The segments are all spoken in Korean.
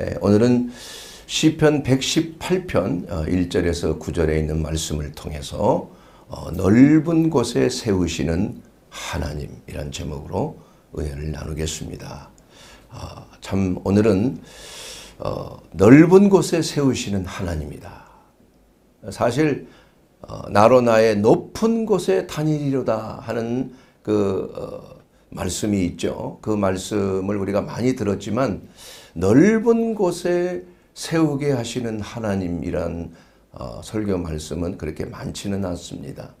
예, 오늘은 시편 118편 1절에서 어, 9절에 있는 말씀을 통해서 어, 넓은 곳에 세우시는 하나님이란 제목으로 은혜를 나누겠습니다. 아, 참 오늘은 어, 넓은 곳에 세우시는 하나님이다. 사실 나로 나의 높은 곳에 다니리로다 하는 그 말씀이 있죠. 그 말씀을 우리가 많이 들었지만 넓은 곳에 세우게 하시는 하나님이란 어, 설교 말씀은 그렇게 많지는 않습니다.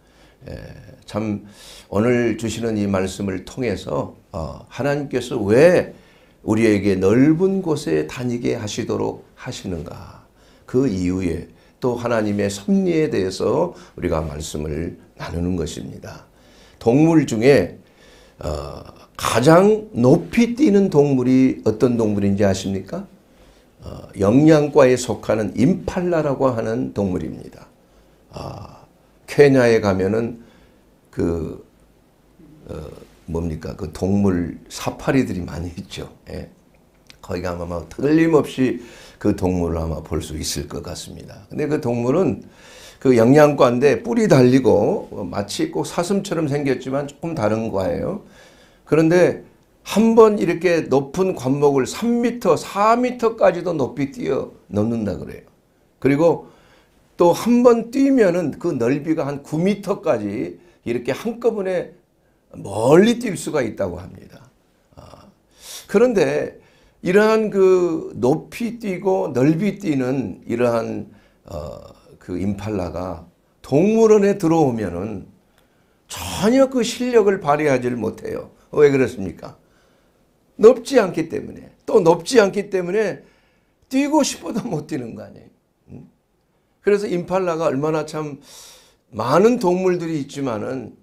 예, 참 오늘 주시는 이 말씀을 통해서 어, 하나님께서 왜 우리에게 넓은 곳에 다니게 하시도록 하시는가 그 이유에 또 하나님의 섭리에 대해서 우리가 말씀을 나누는 것입니다. 동물 중에 어, 가장 높이 뛰는 동물이 어떤 동물인지 아십니까? 어, 영양과에 속하는 임팔라라고 하는 동물입니다. 아, 케냐에 가면은 그 어, 뭡니까 그 동물 사파리들이 많이 있죠. 예. 거기 가 아마 뭐 틀림없이 그 동물을 아마 볼 수 있을 것 같습니다. 근데 그 동물은 그 영양과인데 뿔이 달리고 마치 꼭 사슴처럼 생겼지만 조금 다른 과예요. 그런데 한 번 이렇게 높은 관목을 3m, 4m까지도 높이 뛰어 넘는다 그래요. 그리고 또 한 번 뛰면은 그 넓이가 한 9m까지 이렇게 한꺼번에 멀리 뛸 수가 있다고 합니다. 아. 그런데 이러한 그 높이 뛰고 넓이 뛰는 이러한 어, 그 임팔라가 동물원에 들어오면은 전혀 그 실력을 발휘하지 못해요. 왜 그렇습니까? 높지 않기 때문에 또 높지 않기 때문에 뛰고 싶어도 못 뛰는 거 아니에요. 그래서 임팔라가 얼마나 참 많은 동물들이 있지만은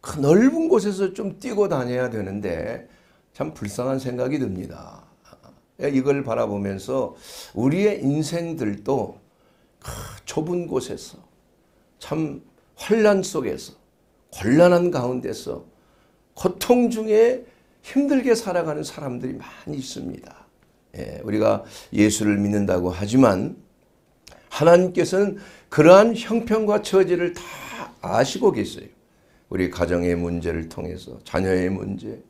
그 넓은 곳에서 좀 뛰고 다녀야 되는데 참 불쌍한 생각이 듭니다. 예, 이걸 바라보면서 우리의 인생들도 그 좁은 곳에서 참 환란 속에서 곤란한 가운데서 고통 중에 힘들게 살아가는 사람들이 많이 있습니다. 예, 우리가 예수를 믿는다고 하지만 하나님께서는 그러한 형편과 처지를 다 아시고 계세요. 우리 가정의 문제를 통해서 자녀의 문제,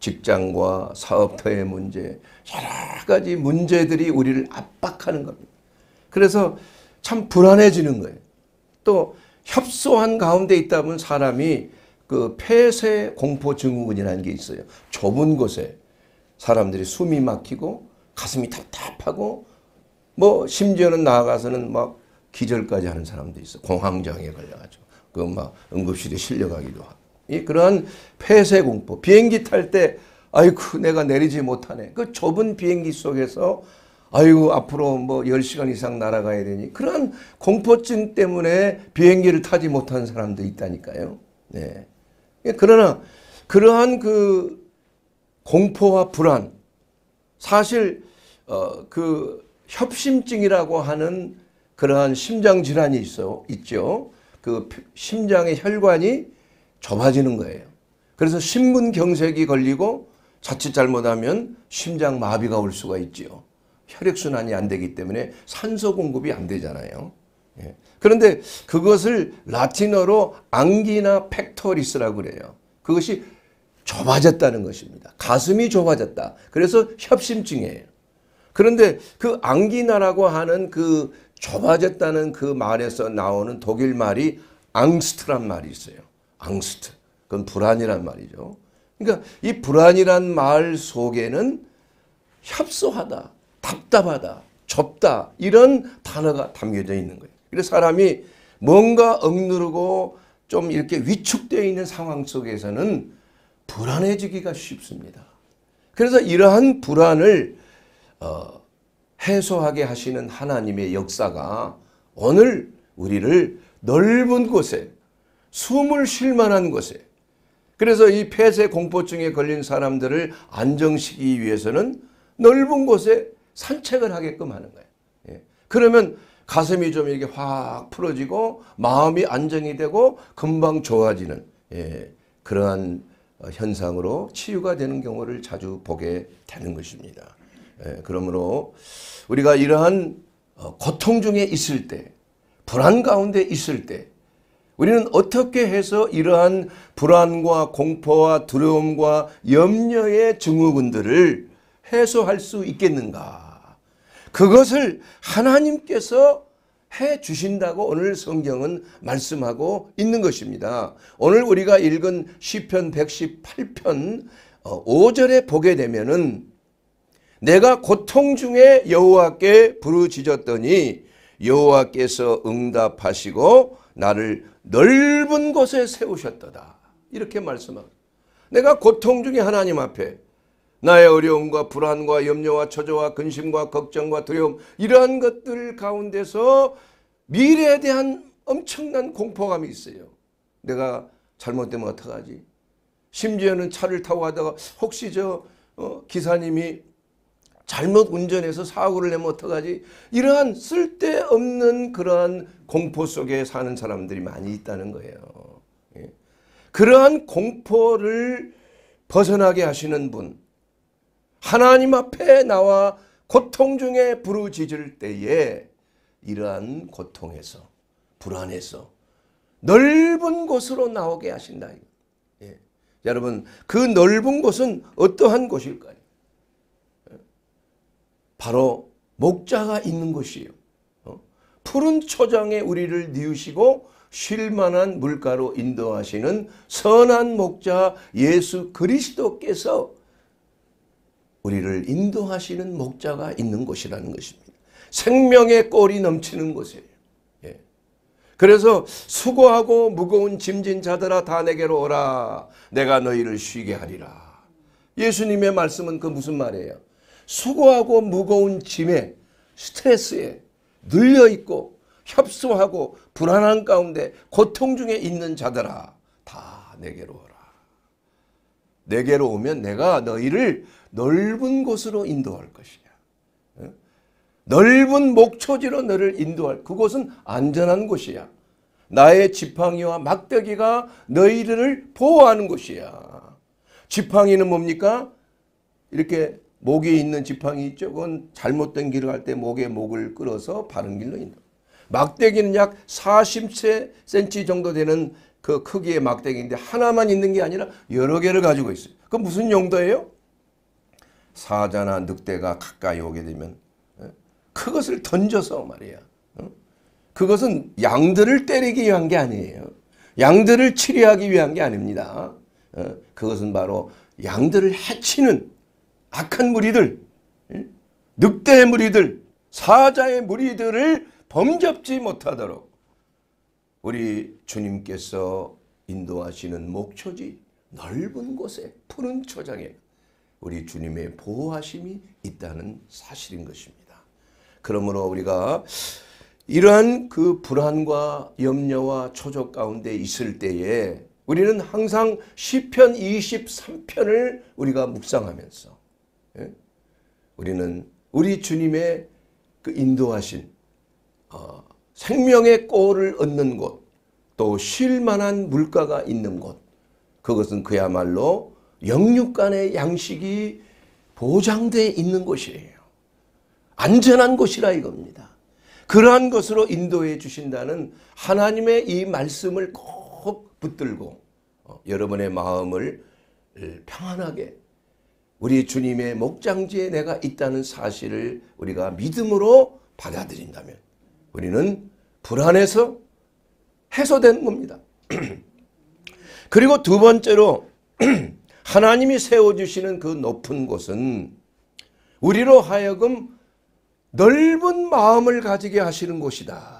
직장과 사업터의 문제, 여러 가지 문제들이 우리를 압박하는 겁니다. 그래서 참 불안해지는 거예요. 또 협소한 가운데 있다 면 사람이 그 폐쇄 공포 증후군이라는 게 있어요. 좁은 곳에 사람들이 숨이 막히고 가슴이 답답하고 뭐 심지어는 나아가서는 막 기절까지 하는 사람도 있어. 공황장애 걸려가지고 그 막 응급실에 실려가기도 하고. 이 그러한 폐쇄 공포. 비행기 탈 때 아이쿠 내가 내리지 못하네. 그 좁은 비행기 속에서 아이고 앞으로 뭐 10시간 이상 날아가야 되니 그런 공포증 때문에 비행기를 타지 못한 사람도 있다니까요. 네. 예, 그러나 그러한 그 공포와 불안, 사실 어, 그 협심증이라고 하는 그러한 심장 질환이 있어 있죠. 그 심장의 혈관이 좁아지는 거예요. 그래서 심근경색이 걸리고 자칫 잘못하면 심장 마비가 올 수가 있지요. 혈액순환이 안 되기 때문에 산소 공급이 안 되잖아요. 예. 그런데 그것을 라틴어로 앙기나 팩토리스라고 그래요. 그것이 좁아졌다는 것입니다. 가슴이 좁아졌다. 그래서 협심증이에요. 그런데 그 앙기나라고 하는 그 좁아졌다는 그 말에서 나오는 독일 말이 앙스트란 말이 있어요. 앙스트. 그건 불안이란 말이죠. 그러니까 이 불안이란 말 속에는 협소하다, 답답하다, 좁다 이런 단어가 담겨져 있는 거예요. 그래서 사람이 뭔가 억누르고 좀 이렇게 위축되어 있는 상황 속에서는 불안해지기가 쉽습니다. 그래서 이러한 불안을 어, 해소하게 하시는 하나님의 역사가 오늘 우리를 넓은 곳에 숨을 쉴 만한 곳에 그래서 이 폐쇄 공포증에 걸린 사람들을 안정시키기 위해서는 넓은 곳에 산책을 하게끔 하는 거예요. 예. 그러면 가슴이 좀 이렇게 확 풀어지고 마음이 안정이 되고 금방 좋아지는 예, 그러한 어, 현상으로 치유가 되는 경우를 자주 보게 되는 것입니다. 예, 그러므로 우리가 이러한 어, 고통 중에 있을 때 불안 가운데 있을 때 우리는 어떻게 해서 이러한 불안과 공포와 두려움과 염려의 증후군들을 해소할 수 있겠는가 그것을 하나님께서 해 주신다고 오늘 성경은 말씀하고 있는 것입니다. 오늘 우리가 읽은 시편 118편 5절에 어, 보게 되면은 내가 고통 중에 여호와께 부르짖었더니 여호와께서 응답하시고 나를 넓은 곳에 세우셨도다. 이렇게 말씀합니 내가 고통 중에 하나님 앞에 나의 어려움과 불안과 염려와 초조와 근심과 걱정과 두려움 이러한 것들 가운데서 미래에 대한 엄청난 공포감이 있어요. 내가 잘못되면 어떡하지? 심지어는 차를 타고 가다가 혹시 저 어, 기사님이 잘못 운전해서 사고를 내면 어떡하지? 이러한 쓸데없는 그러한 공포 속에 사는 사람들이 많이 있다는 거예요. 예. 그러한 공포를 벗어나게 하시는 분 하나님 앞에 나와 고통 중에 부르짖을 때에 이러한 고통에서 불안에서 넓은 곳으로 나오게 하신다. 예. 여러분 그 넓은 곳은 어떠한 곳일까요? 바로 목자가 있는 곳이에요. 어? 푸른 초장에 우리를 뉘우시고 쉴만한 물가로 인도하시는 선한 목자 예수 그리스도께서 우리를 인도하시는 목자가 있는 곳이라는 것입니다. 생명의 꼴이 넘치는 곳이에요. 예. 그래서 수고하고 무거운 짐진 자들아 다 내게로 오라. 내가 너희를 쉬게 하리라. 예수님의 말씀은 그 무슨 말이에요? 수고하고 무거운 짐에 스트레스에 늘려 있고 협소하고 불안한 가운데 고통 중에 있는 자들아 다 내게로 오라. 내게로 오면 내가 너희를 넓은 곳으로 인도할 것이냐. 예? 넓은 목초지로 너를 인도할 그곳은 안전한 곳이야. 나의 지팡이와 막대기가 너희을 보호하는 곳이야. 지팡이는 뭡니까? 이렇게 목에 있는 지팡이 있죠. 그건 잘못된 길을 갈 때 목에 목을 끌어서 바른 길로 인도. 막대기는 약 40cm 정도 되는 그 크기의 막대기인데 하나만 있는 게 아니라 여러 개를 가지고 있어요. 그 무슨 용도예요? 사자나 늑대가 가까이 오게 되면 그것을 던져서 말이야. 그것은 양들을 때리기 위한 게 아니에요. 양들을 치료하기 위한 게 아닙니다. 그것은 바로 양들을 해치는 악한 무리들, 늑대의 무리들, 사자의 무리들을 범접지 못하도록 우리 주님께서 인도하시는 목초지 넓은 곳에 푸른 초장에 우리 주님의 보호하심이 있다는 사실인 것입니다. 그러므로 우리가 이러한 그 불안과 염려와 초조 가운데 있을 때에 우리는 항상 시편 23편을 우리가 묵상하면서 예? 우리는 우리 주님의 그 인도하신 어, 생명의 꼴을 얻는 곳, 또 쉴만한 물가가 있는 곳, 그것은 그야말로 영육 간의 양식이 보장되어 있는 곳이에요. 안전한 곳이라 이겁니다. 그러한 것으로 인도해 주신다는 하나님의 이 말씀을 꼭 붙들고 어, 여러분의 마음을 어, 평안하게 우리 주님의 목장지에 내가 있다는 사실을 우리가 믿음으로 받아들인다면 우리는 불안해서 해소된 겁니다. 그리고 두 번째로 하나님이 세워주시는 그 높은 곳은 우리로 하여금 넓은 마음을 가지게 하시는 곳이다.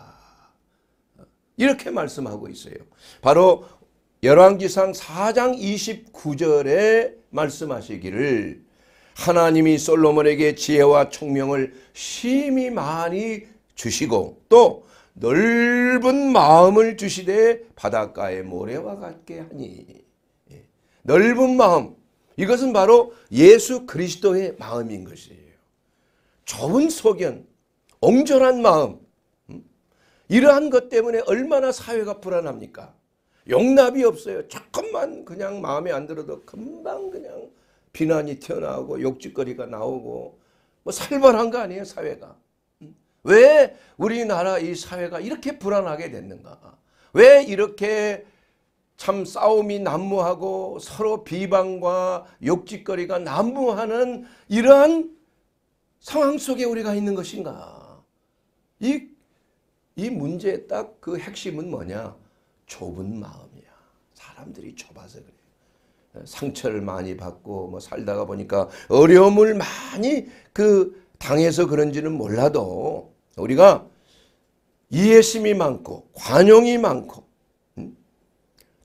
이렇게 말씀하고 있어요. 바로 열왕기상 4장 29절에 말씀하시기를 하나님이 솔로몬에게 지혜와 총명을 심히 많이 주시고 또 넓은 마음을 주시되 바닷가의 모래와 같게 하니 넓은 마음. 이것은 바로 예수 그리스도의 마음인 것이에요. 좁은 소견, 옹졸한 마음. 음? 이러한 것 때문에 얼마나 사회가 불안합니까? 용납이 없어요. 조금만 그냥 마음에 안 들어도 금방 그냥 비난이 튀어나오고 욕짓거리가 나오고 뭐 살벌한 거 아니에요 사회가. 음? 왜 우리나라 이 사회가 이렇게 불안하게 됐는가? 왜 이렇게 참 싸움이 난무하고 서로 비방과 욕짓거리가 난무하는 이러한 상황 속에 우리가 있는 것인가. 이, 이 문제의 딱 그 핵심은 뭐냐. 좁은 마음이야. 사람들이 좁아서 그래. 상처를 많이 받고 뭐 살다가 보니까 어려움을 많이 그 당해서 그런지는 몰라도 우리가 이해심이 많고 관용이 많고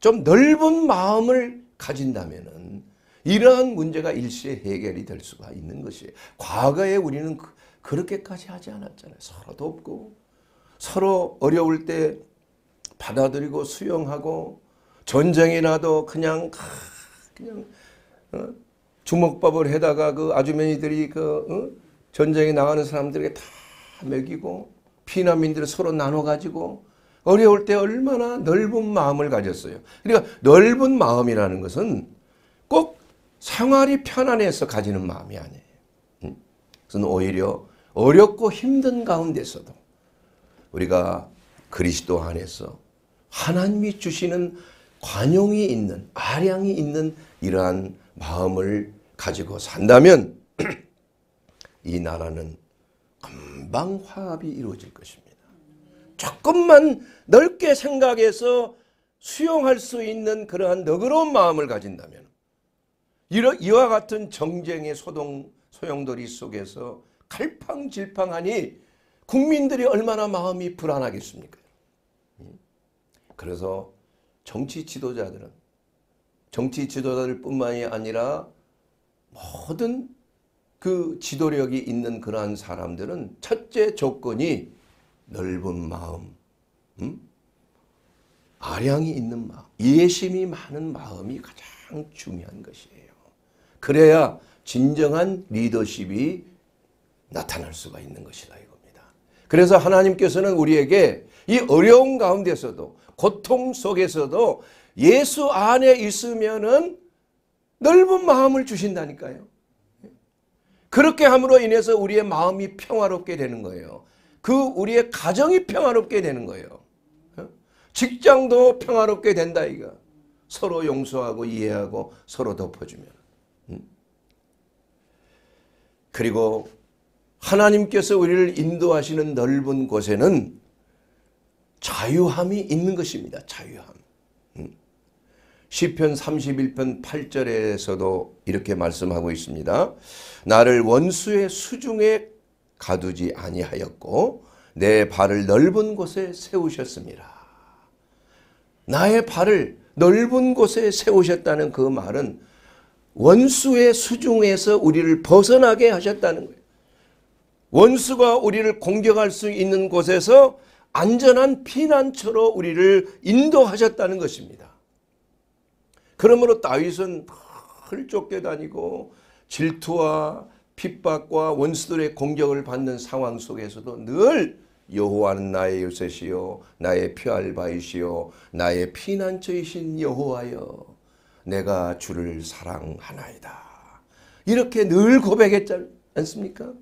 좀 넓은 마음을 가진다면 이러한 문제가 일시에 해결이 될 수가 있는 것이 과거에 우리는 그, 렇게까지 하지 않았잖아요. 서로 돕고 서로 어려울 때 받아들이고 수용하고 전쟁이 나도 그냥 그냥 어, 주먹밥을 해다가 그 아주머니들이 그 어, 전쟁에 나가는 사람들에게 다 먹이고 피난민들을 서로 나눠 가지고 어려울 때 얼마나 넓은 마음을 가졌어요. 그러니까 넓은 마음이라는 것은 꼭 생활이 편안해서 가지는 마음이 아니에요. 음. 그래서 오히려 어렵고 힘든 가운데서도 우리가 그리스도 안에서 하나님이 주시는 관용이 있는 아량이 있는 이러한 마음을 가지고 산다면 이 나라는 금방 화합이 이루어질 것입니다. 조금만 넓게 생각해서 수용할 수 있는 그러한 너그러운 마음을 가진다면 이와 같은 정쟁의 소동, 소용돌이 속에서 갈팡질팡하니 국민들이 얼마나 마음이 불안하겠습니까? 예? 그래서 정치 지도자들은 정치 지도자들 뿐만이 아니라 모든 그 지도력이 있는 그러한 사람들은 첫째 조건이 넓은 마음, 음? 아량이 있는 마음, 이해심이 많은 마음이 가장 중요한 것이에요. 그래야 진정한 리더십이 나타날 수가 있는 것이다 이겁니다. 그래서 하나님께서는 우리에게 이 어려운 가운데서도 고통 속에서도 예수 안에 있으면은 넓은 마음을 주신다니까요. 그렇게 함으로 인해서 우리의 마음이 평화롭게 되는 거예요. 그 우리의 가정이 평화롭게 되는 거예요. 어? 직장도 평화롭게 된다 이거. 서로 용서하고 이해하고 서로 덮어주면. 그리고 하나님께서 우리를 인도하시는 넓은 곳에는 자유함이 있는 것입니다. 자유함. 시편 31편 8절에서도 이렇게 말씀하고 있습니다. 나를 원수의 수중에 가두지 아니하였고 내 발을 넓은 곳에 세우셨습니다. 나의 발을 넓은 곳에 세우셨다는 그 말은 원수의 수중에서 우리를 벗어나게 하셨다는 거예요. 원수가 우리를 공격할 수 있는 곳에서 안전한 피난처로 우리를 인도하셨다는 것입니다. 그러므로 다윗은 헐 쫓겨다니고 질투와 핍박과 원수들의 공격을 받는 상황 속에서도 늘 여호와는 나의 요새시요 나의 피할 바이시요 나의 피난처이신 여호와여 내가 주를 사랑하나이다. 이렇게 늘 고백했지 않습니까?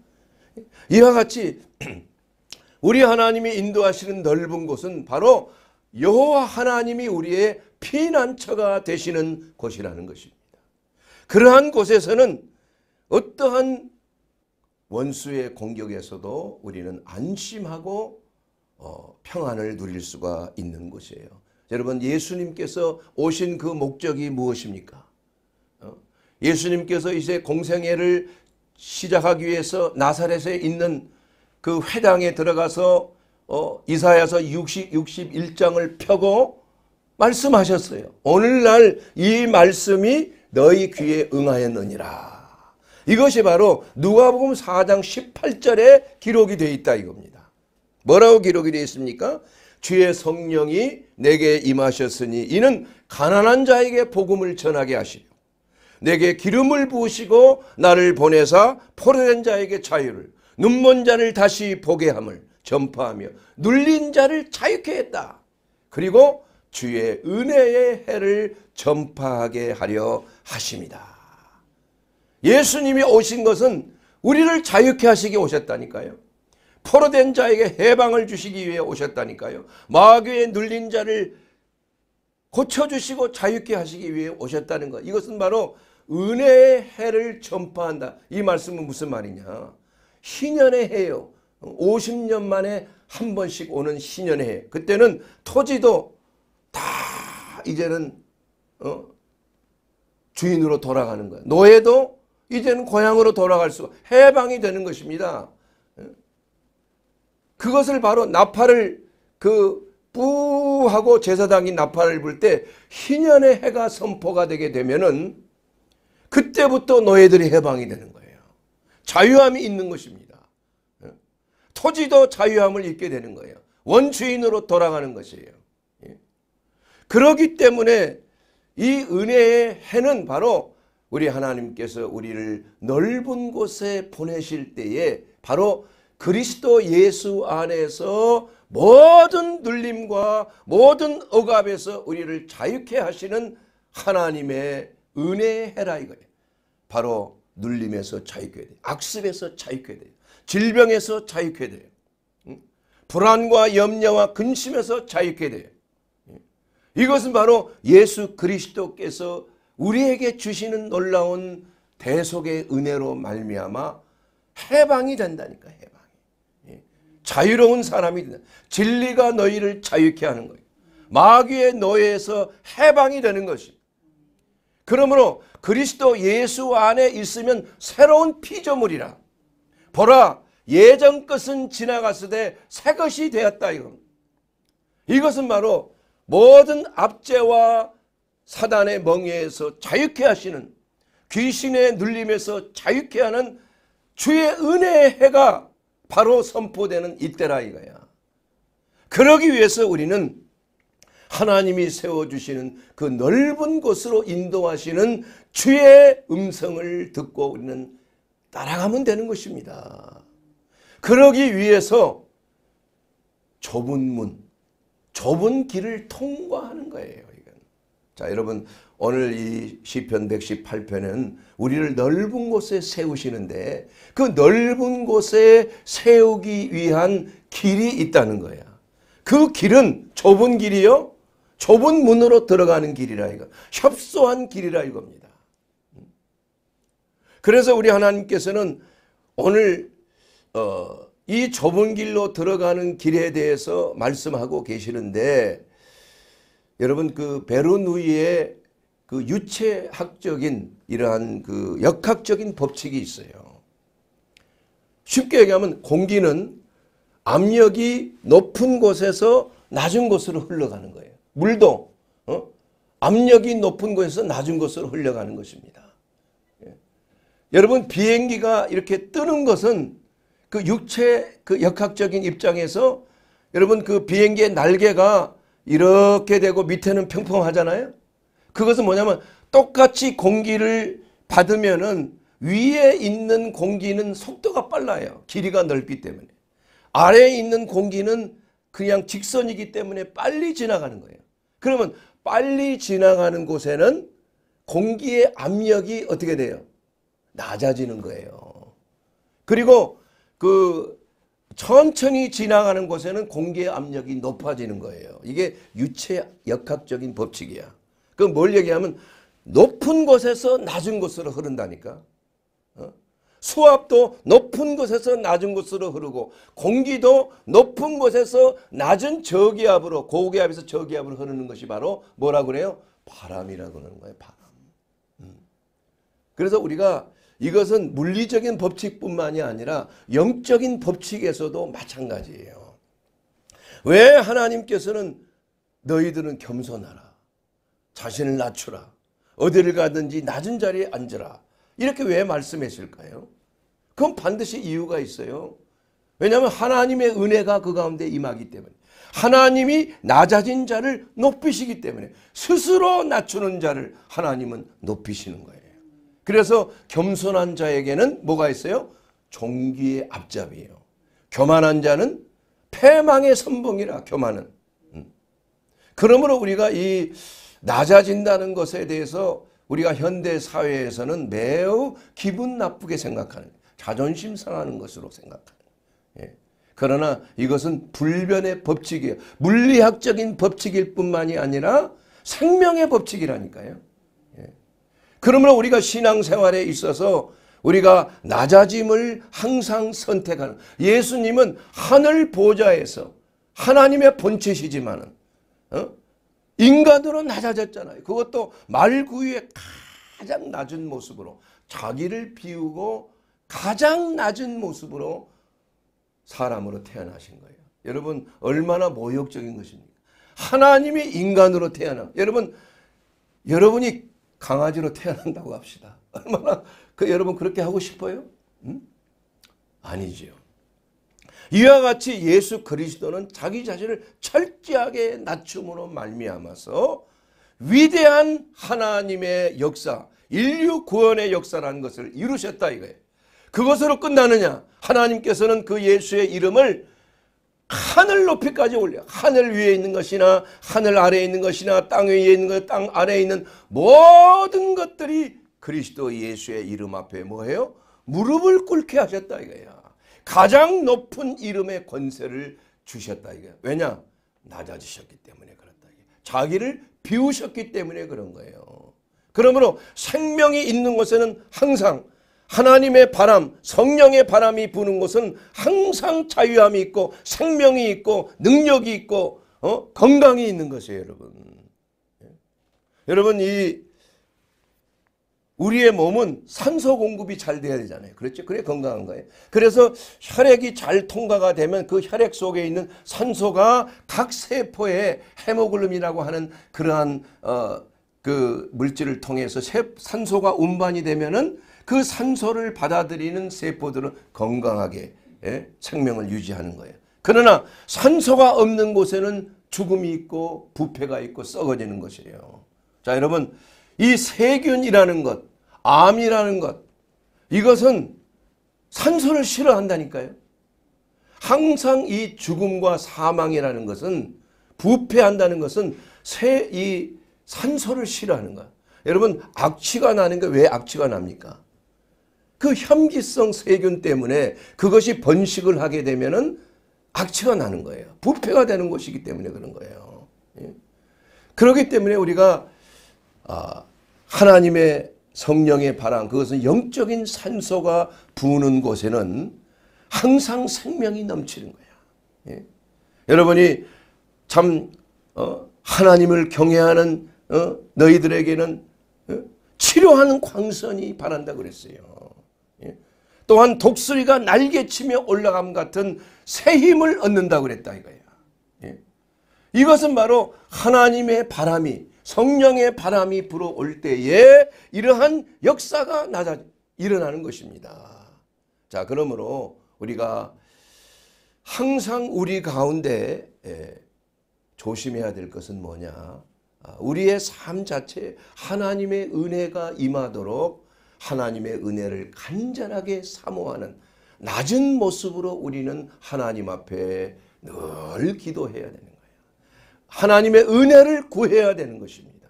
이와 같이 우리 하나님이 인도하시는 넓은 곳은 바로 여호와 하나님이 우리의 피난처가 되시는 곳이라는 것입니다. 그러한 곳에서는 어떠한 원수의 공격에서도 우리는 안심하고 어, 평안을 누릴 수가 있는 것이에요. 여러분 예수님께서 오신 그 목적이 무엇입니까? 어? 예수님께서 이제 공생애를 시작하기 위해서 나사렛에 있는 그 회당에 들어가서 어, 이사야서 60, 61장을 펴고 말씀하셨어요. 오늘날 이 말씀이 너희 귀에 응하였느니라. 이것이 바로 누가복음 4장 18절에 기록이 되어 있다 이겁니다. 뭐라고 기록이 되어 있습니까? 주의 성령이 내게 임하셨으니 이는 가난한 자에게 복음을 전하게 하시려 내게 기름을 부으시고 나를 보내사 포로된 자에게 자유를 눈먼 자를 다시 보게 함을 전파하며 눌린 자를 자유케 했다. 그리고 주의 은혜의 해를 전파하게 하려 하십니다. 예수님이 오신 것은 우리를 자유케 하시기 오셨다니까요. 포로된 자에게 해방을 주시기 위해 오셨다니까요. 마귀에 눌린 자를 고쳐주시고 자유케 하시기 위해 오셨다는 것. 이것은 바로 은혜의 해를 전파한다. 이 말씀은 무슨 말이냐. 신년의 해요. 50년 만에 한 번씩 오는 신년의 해. 그때는 토지도 다 이제는 어? 주인으로 돌아가는 거야. 노예도 이제는 고향으로 돌아갈 수가 해방이 되는 것입니다. 그것을 바로 나팔을 그 뿌하고 제사장이 나팔을 불 때 희년의 해가 선포가 되게 되면은 그때부터 너희들이 해방이 되는 거예요. 자유함이 있는 것입니다. 토지도 자유함을 잊게 되는 거예요. 원주인으로 돌아가는 것이에요. 예? 그러기 때문에 이 은혜의 해는 바로 우리 하나님께서 우리를 넓은 곳에 보내실 때에 바로 그리스도 예수 안에서 모든 눌림과 모든 억압에서 우리를 자유케 하시는 하나님의 은혜해라 이거예요. 바로 눌림에서 자유케 돼요. 악습에서 자유케 돼요. 질병에서 자유케 돼요. 불안과 염려와 근심에서 자유케 돼요. 이것은 바로 예수 그리스도께서 우리에게 주시는 놀라운 대속의 은혜로 말미암아 해방이 된다니까 해방이. 예. 자유로운 사람이 된다. 진리가 너희를 자유케 하는 거예요. 마귀의 노예에서 해방이 되는 것이. 그러므로 그리스도 예수 안에 있으면 새로운 피조물이라. 보라 예전 것은 지나갔으되 새 것이 되었다 이거. 이것은 바로 모든 압제와 사단의 멍에에서 자유케 하시는 귀신의 눌림에서 자유케 하는 주의 은혜의 해가 바로 선포되는 이때라 이거야. 그러기 위해서 우리는 하나님이 세워주시는 그 넓은 곳으로 인도하시는 주의 음성을 듣고 우리는 따라가면 되는 것입니다. 그러기 위해서 좁은 문, 좁은 길을 통과하는 거예요. 자, 여러분 오늘 이 시편 118편은 우리를 넓은 곳에 세우시는데 그 넓은 곳에 세우기 위한 길이 있다는 거야. 그 길은 좁은 길이요. 좁은 문으로 들어가는 길이라 이거. 협소한 길이라 이겁니다. 그래서 우리 하나님께서는 오늘 어, 이 좁은 길로 들어가는 길에 대해서 말씀하고 계시는데 여러분 그 베르누이의 그 유체학적인 이러한 그 역학적인 법칙이 있어요. 쉽게 얘기하면 공기는 압력이 높은 곳에서 낮은 곳으로 흘러가는 거예요. 물도 어? 압력이 높은 곳에서 낮은 곳으로 흘러가는 것입니다. 예. 여러분 비행기가 이렇게 뜨는 것은 그 육체 그 역학적인 입장에서 여러분 그 비행기의 날개가 이렇게 되고 밑에는 평평하잖아요. 그것은 뭐냐면 똑같이 공기를 받으면은 위에 있는 공기는 속도가 빨라요. 길이가 넓기 때문에. 아래에 있는 공기는 그냥 직선이기 때문에 빨리 지나가는 거예요. 그러면 빨리 지나가는 곳에는 공기의 압력이 어떻게 돼요? 낮아지는 거예요. 그리고 그 천천히 지나가는 곳에는 공기의 압력이 높아지는 거예요. 이게 유체 역학적인 법칙이야. 그럼 뭘 얘기하면 높은 곳에서 낮은 곳으로 흐른다니까. 어? 수압도 높은 곳에서 낮은 곳으로 흐르고 공기도 높은 곳에서 낮은 저기압으로 고기압에서 저기압으로 흐르는 것이 바로 뭐라 그래요? 바람이라고 그러는 거예요. 바람. 음. 그래서 우리가 이것은 물리적인 법칙뿐만이 아니라 영적인 법칙에서도 마찬가지예요. 왜 하나님께서는 너희들은 겸손하라. 자신을 낮추라. 어디를 가든지 낮은 자리에 앉으라. 이렇게 왜 말씀했을까요? 그건 반드시 이유가 있어요. 왜냐하면 하나님의 은혜가 그 가운데 임하기 때문에 하나님이 낮아진 자를 높이시기 때문에 스스로 낮추는 자를 하나님은 높이시는 거예요. 그래서 겸손한 자에게는 뭐가 있어요? 종기의 앞잡이에요. 교만한 자는 패망의 선봉이라 교만은. 음. 그러므로 우리가 이 낮아진다는 것에 대해서 우리가 현대 사회에서는 매우 기분 나쁘게 생각하는 자존심 상하는 것으로 생각하는 예. 그러나 이것은 불변의 법칙이에요. 물리학적인 법칙일 뿐만이 아니라 생명의 법칙이라니까요. 그러므로 우리가 신앙생활에 있어서 우리가 낮아짐을 항상 선택하는 예수님은 하늘 보좌에서 하나님의 본체시지만은 어? 인간으로 낮아졌잖아요. 그것도 말구유의 가장 낮은 모습으로 자기를 비우고 가장 낮은 모습으로 사람으로 태어나신 거예요. 여러분 얼마나 모욕적인 것입니까? 하나님이 인간으로 태어나 여러분 여러분이 강아지로 태어난다고 합시다. 얼마나 그 여러분 그렇게 하고 싶어요? 음? 아니지요. 이와 같이 예수 그리스도는 자기 자신을 철저하게 낮춤으로 말미암아서 위대한 하나님의 역사, 인류 구원의 역사라는 것을 이루셨다 이거예요. 그것으로 끝나느냐? 하나님께서는 그 예수의 이름을 하늘 높이까지 올려. 하늘 위에 있는 것이나 하늘 아래에 있는 것이나 땅 위에 있는 것, 땅 아래에 있는 모든 것들이 그리스도 예수의 이름 앞에 뭐해요? 무릎을 꿇게 하셨다 이거야. 가장 높은 이름의 권세를 주셨다 이거야. 왜냐? 낮아지셨기 때문에 그렇다. 자기를 비우셨기 때문에 그런 거예요. 그러므로 생명이 있는 곳에는 항상 하나님의 바람, 성령의 바람이 부는 곳은 항상 자유함이 있고 생명이 있고 능력이 있고 어? 건강이 있는 것이에요, 여러분. 예. 여러분 이 우리의 몸은 산소 공급이 잘 돼야 되잖아요. 그렇죠? 그래 건강한 거예요. 그래서 혈액이 잘 통과가 되면 그 혈액 속에 있는 산소가 각 세포에 헤모글룸이라고 하는 그러한 어, 그 물질을 통해서 산소가 운반이 되면은 그 산소를 받아들이는 세포들은 건강하게 예? 생명을 유지하는 거예요. 그러나 산소가 없는 곳에는 죽음이 있고 부패가 있고 썩어지는 것이에요. 자 여러분 이 세균이라는 것, 암이라는 것 이것은 산소를 싫어한다니까요. 항상 이 죽음과 사망이라는 것은 부패한다는 것은 세, 이 산소를 싫어하는 거야. 여러분 악취가 나는 게 왜 악취가 납니까? 그 혐기성 세균 때문에 그것이 번식을 하게 되면은 악취가 나는 거예요. 부패가 되는 것이기 때문에 그런 거예요. 예? 그렇기 때문에 우리가 아, 하나님의 성령의 바람 그것은 영적인 산소가 부는 곳에는 항상 생명이 넘치는 거야. 예? 여러분이 참 어, 하나님을 경외하는 어, 너희들에게는 어, 치료하는 광선이 바란다 그랬어요. 또한 독수리가 날개치며 올라감 같은 새 힘을 얻는다 고 그랬다 이거예요. 예. 이것은 바로 하나님의 바람이 성령의 바람이 불어올 때에 이러한 역사가 나자, 일어나는 것입니다. 자 그러므로 우리가 항상 우리 가운데 예, 조심해야 될 것은 뭐냐 아, 우리의 삶 자체에 하나님의 은혜가 임하도록 하나님의 은혜를 간절하게 사모하는 낮은 모습으로 우리는 하나님 앞에 늘 기도해야 되는 거예요. 하나님의 은혜를 구해야 되는 것입니다.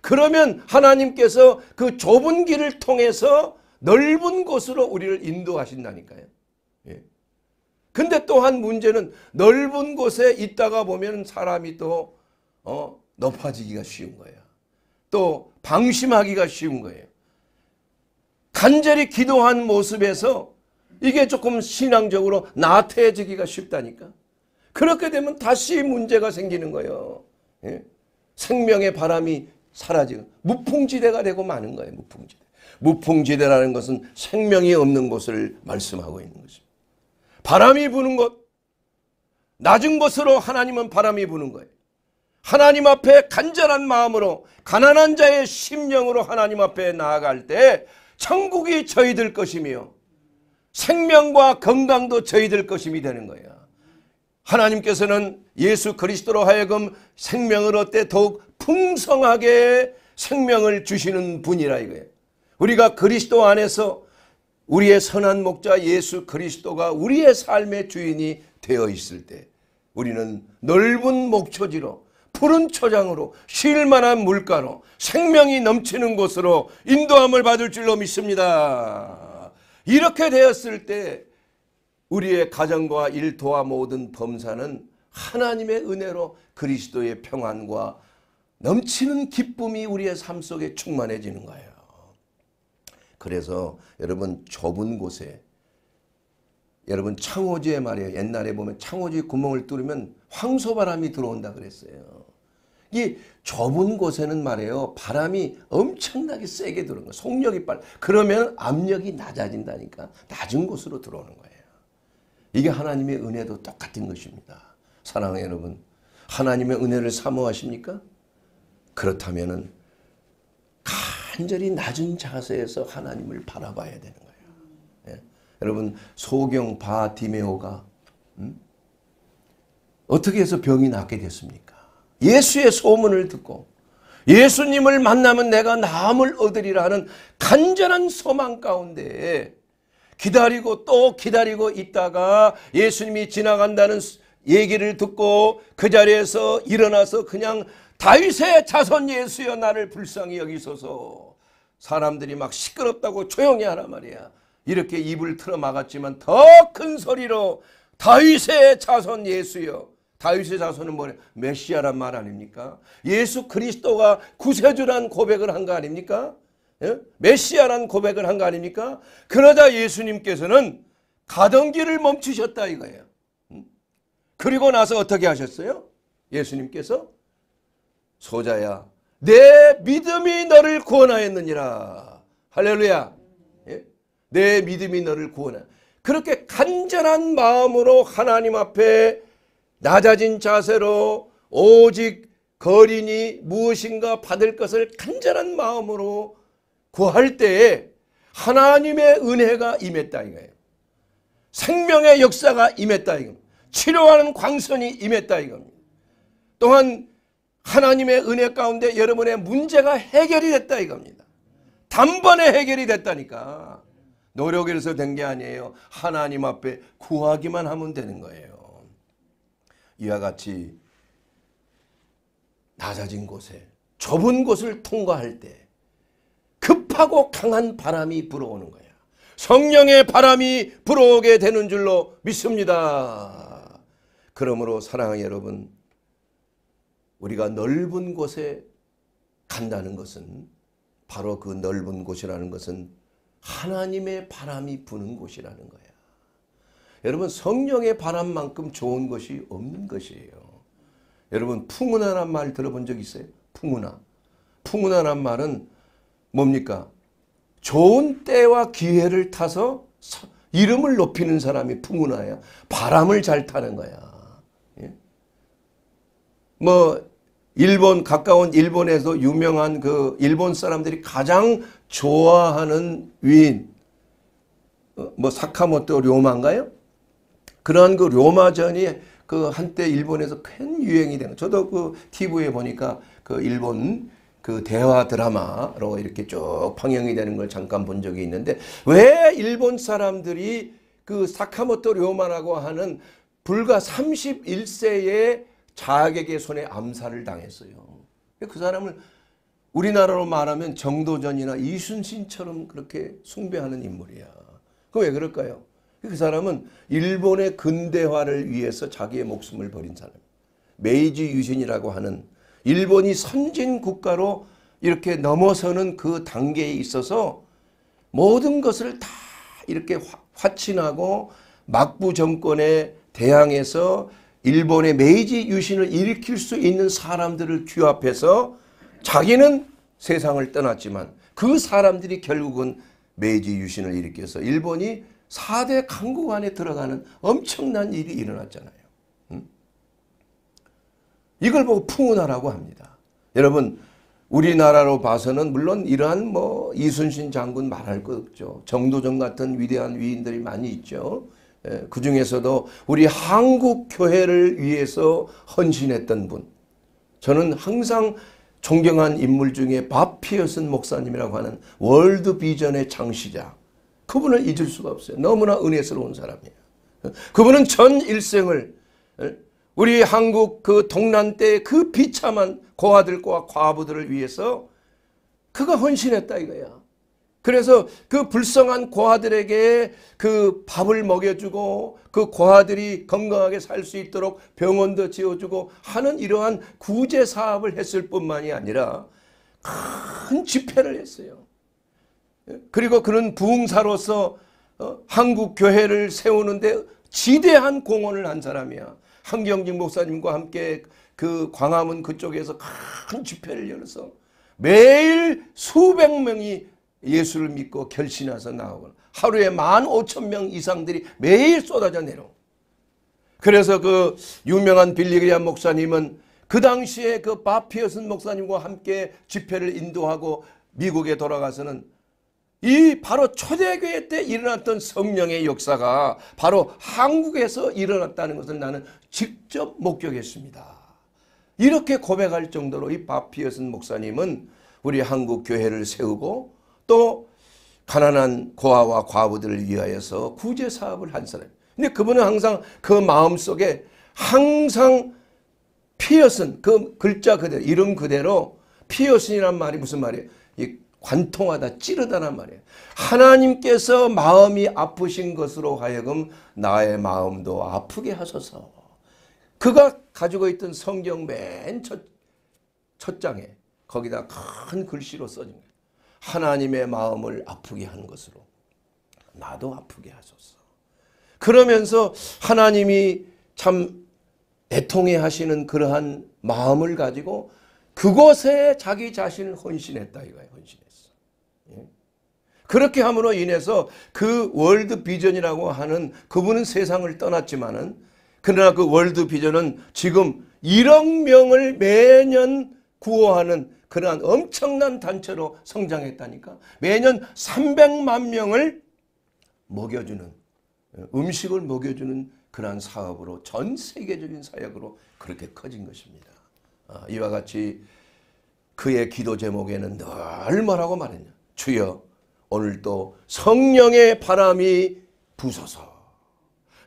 그러면 하나님께서 그 좁은 길을 통해서 넓은 곳으로 우리를 인도하신다니까요. 예. 근데 또한 문제는 넓은 곳에 있다가 보면 사람이 또 어, 높아지기가 쉬운 거예요. 또 방심하기가 쉬운 거예요. 간절히 기도한 모습에서 이게 조금 신앙적으로 나태해지기가 쉽다니까. 그렇게 되면 다시 문제가 생기는 거예요. 예? 생명의 바람이 사라지고 무풍지대가 되고 마는 거예요. 무풍지대. 무풍지대라는 것은 생명이 없는 곳을 말씀하고 있는 것입니다. 바람이 부는 곳 낮은 곳으로 하나님은 바람이 부는 거예요. 하나님 앞에 간절한 마음으로 가난한 자의 심령으로 하나님 앞에 나아갈 때 천국이 저희들 것이며 생명과 건강도 저희들 것임이 되는 거예요. 하나님께서는 예수 그리스도로 하여금 생명을 어때 더욱 풍성하게 생명을 주시는 분이라 이거예요. 우리가 그리스도 안에서 우리의 선한 목자 예수 그리스도가 우리의 삶의 주인이 되어 있을 때 우리는 넓은 목초지로 푸른 초장으로 쉴만한 물가로 생명이 넘치는 곳으로 인도함을 받을 줄로 믿습니다. 이렇게 되었을 때 우리의 가정과 일터와 모든 범사는 하나님의 은혜로 그리스도의 평안과 넘치는 기쁨이 우리의 삶 속에 충만해지는 거예요. 그래서 여러분 좁은 곳에 여러분 창호지의 말이에요. 옛날에 보면 창호지 구멍을 뚫으면 황소바람이 들어온다 그랬어요. 이 좁은 곳에는 말이에요. 바람이 엄청나게 세게 들어오는 거예요. 속력이 빨라. 그러면 압력이 낮아진다니까. 낮은 곳으로 들어오는 거예요. 이게 하나님의 은혜도 똑같은 것입니다. 사랑하는 여러분. 하나님의 은혜를 사모하십니까? 그렇다면 간절히 낮은 자세에서 하나님을 바라봐야 되는 거예요. 예. 여러분 소경 바디메오가 음? 어떻게 해서 병이 낫게 됐습니까? 예수의 소문을 듣고 예수님을 만나면 내가 남을 얻으리라 하는 간절한 소망 가운데 기다리고 또 기다리고 있다가 예수님이 지나간다는 얘기를 듣고 그 자리에서 일어나서 그냥 다윗의 자손 예수여 나를 불쌍히 여기소서 사람들이 막 시끄럽다고 조용히 하란 말이야 이렇게 입을 틀어 막았지만 더 큰 소리로 다윗의 자손 예수여 다윗의 자손은 뭐래? 메시아란 말 아닙니까? 예수 그리스도가 구세주란 고백을 한 거 아닙니까? 예? 메시아란 고백을 한 거 아닙니까? 그러자 예수님께서는 가던 길을 멈추셨다 이거예요. 음? 그리고 나서 어떻게 하셨어요? 예수님께서 소자야 내 믿음이 너를 구원하였느니라. 할렐루야. 예? 내 믿음이 너를 구원하. 그렇게 간절한 마음으로 하나님 앞에 낮아진 자세로 오직 거린이 무엇인가 받을 것을 간절한 마음으로 구할 때에 하나님의 은혜가 임했다 이거예요. 생명의 역사가 임했다 이겁니다. 치료하는 광선이 임했다 이겁니다. 또한 하나님의 은혜 가운데 여러분의 문제가 해결이 됐다 이겁니다. 단번에 해결이 됐다니까. 노력해서 된 게 아니에요. 하나님 앞에 구하기만 하면 되는 거예요. 이와 같이 낮아진 곳에 좁은 곳을 통과할 때 급하고 강한 바람이 불어오는 거야. 성령의 바람이 불어오게 되는 줄로 믿습니다. 그러므로 사랑하는 여러분 우리가 넓은 곳에 간다는 것은 바로 그 넓은 곳이라는 것은 하나님의 바람이 부는 곳이라는 거야. 여러분 성령의 바람만큼 좋은 것이 없는 것이에요. 여러분 풍운하란 말 들어본 적 있어요? 풍운하. 풍운하란 말은 뭡니까? 좋은 때와 기회를 타서 이름을 높이는 사람이 풍운하야. 바람을 잘 타는 거야. 예? 뭐 일본 가까운 일본에서 유명한 그 일본 사람들이 가장 좋아하는 위인 어, 뭐 사카모토 료마인가요? 그러한그 로마전이 그 한때 일본에서 큰 유행이 되는 저도 그 TV에 보니까 그 일본 그 대화 드라마로 이렇게 쭉 방영이 되는 걸 잠깐 본 적이 있는데 왜 일본 사람들이 그 사카모토 료마라고 하는 불과 31세의 자객의 손에 암살을 당했어요. 그 사람을 우리나라로 말하면 정도전이나 이순신처럼 그렇게 숭배하는 인물이야. 그 왜 그럴까요? 그 사람은 일본의 근대화를 위해서 자기의 목숨을 버린 사람. 메이지 유신이라고 하는 일본이 선진 국가로 이렇게 넘어서는 그 단계에 있어서 모든 것을 다 이렇게 화친하고 막부 정권에 대항해서 일본의 메이지 유신을 일으킬 수 있는 사람들을 취합해서 자기는 세상을 떠났지만 그 사람들이 결국은 메이지 유신을 일으켜서 일본이 4대 강국 안에 들어가는 엄청난 일이 일어났잖아요. 음? 이걸 보고 풍운하라고 합니다. 여러분 우리나라로 봐서는 물론 이러한 뭐 이순신 장군 말할 것 없죠. 정도전 같은 위대한 위인들이 많이 있죠. 예, 그 중에서도 우리 한국 교회를 위해서 헌신했던 분. 저는 항상 존경한 인물 중에 바피어슨 목사님이라고 하는 월드 비전의 창시자. 그분을 잊을 수가 없어요. 너무나 은혜스러운 사람이에요. 그분은 전 일생을 어? 우리 한국 그 동란 때그 비참한 고아들과 과부들을 위해서 그가 헌신했다 이거야. 그래서 그 불성한 고아들에게 그 밥을 먹여주고 그 고아들이 건강하게 살 수 있도록 병원도 지어주고 하는 이러한 구제 사업을 했을 뿐만이 아니라 큰 집회를 했어요. 그리고 그는 부흥사로서 어, 한국 교회를 세우는데 지대한 공헌을 한 사람이야. 한경진 목사님과 함께 그 광화문 그쪽에서 큰 집회를 열어서 매일 수백 명이 예수를 믿고 결신해서 나오고 하루에 만 오천 명 이상들이 매일 쏟아져 내려. 그래서 그 유명한 빌리그리안 목사님은 그 당시에 그 바피어슨 목사님과 함께 집회를 인도하고 미국에 돌아가서는 이 바로 초대교회 때 일어났던 성령의 역사가 바로 한국에서 일어났다는 것을 나는 직접 목격했습니다. 이렇게 고백할 정도로 이 바피어슨 목사님은 우리 한국 교회를 세우고 또 가난한 고아와 과부들을 위하여서 구제 사업을 한 사람. 근데 그분은 항상 그 마음 속에 항상 피어슨 그 글자 그대로 이름 그대로 피어슨이란 말이 무슨 말이에요? 관통하다 찌르다란 말이에요. 하나님께서 마음이 아프신 것으로 하여금 나의 마음도 아프게 하소서. 그가 가지고 있던 성경 맨 첫, 첫 장에 거기다 큰 글씨로 써진 거예요. 하나님의 마음을 아프게 한 것으로 나도 아프게 하소서. 그러면서 하나님이 참 애통해 하시는 그러한 마음을 가지고 그곳에 자기 자신을 헌신했다 이거예요. 헌신해. 그렇게 함으로 인해서 그 월드 비전이라고 하는 그분은 세상을 떠났지만은 그러나 그 월드 비전은 지금 1억 명을 매년 구호하는 그러한 엄청난 단체로 성장했다니까. 매년 300만 명을 먹여주는 음식을 먹여주는 그러한 사업으로 전 세계적인 사역으로 그렇게 커진 것입니다. 아, 이와 같이 그의 기도 제목에는 늘 뭐라고 말했냐. 주여 오늘도 성령의 바람이 부서서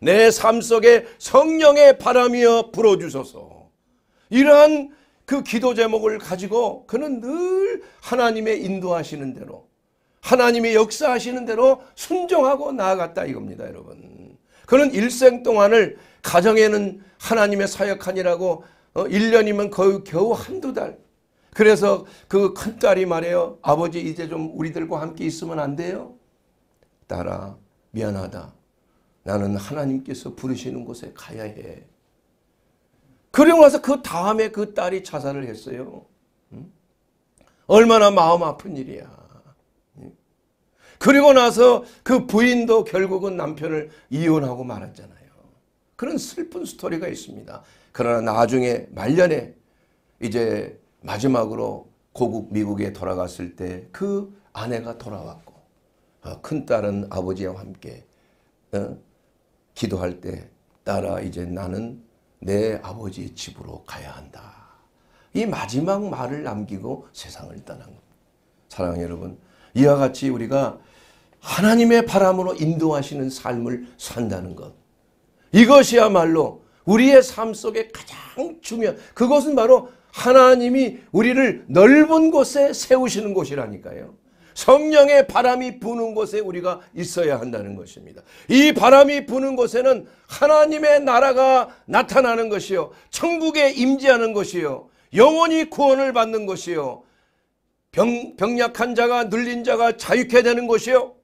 내 삶 속에 성령의 바람이여 불어주소서 이러한 그 기도 제목을 가지고 그는 늘 하나님의 인도하시는 대로 하나님의 역사하시는 대로 순종하고 나아갔다 이겁니다 여러분 그는 일생 동안을 가정에는 하나님의 사역하니라고 1년이면 어, 거의 겨우 한두 달 그래서 그 큰딸이 말해요. 아버지 이제 좀 우리들과 함께 있으면 안 돼요? 딸아 미안하다. 나는 하나님께서 부르시는 곳에 가야 해. 그리고 나서 그 다음에 그 딸이 자살을 했어요. 얼마나 마음 아픈 일이야. 그리고 나서 그 부인도 결국은 남편을 이혼하고 말았잖아요. 그런 슬픈 스토리가 있습니다. 그러나 나중에 말년에 이제 마지막으로 고국 미국에 돌아갔을 때 그 아내가 돌아왔고 어, 큰딸은 아버지와 함께 어, 기도할 때 딸아 이제 나는 내 아버지의 집으로 가야 한다. 이 마지막 말을 남기고 세상을 떠난 겁니다. 사랑하 는 여러분 이와 같이 우리가 하나님의 바람으로 인도하시는 삶을 산다는 것 이것이야말로 우리의 삶 속에 가장 중요한 그것은 바로 하나님이 우리를 넓은 곳에 세우시는 곳이라니까요. 성령의 바람이 부는 곳에 우리가 있어야 한다는 것입니다. 이 바람이 부는 곳에는 하나님의 나라가 나타나는 것이요. 천국에 임재하는 것이요. 영원히 구원을 받는 것이요. 병, 병약한 자가 눌린 자가 자유케 되는 것이요.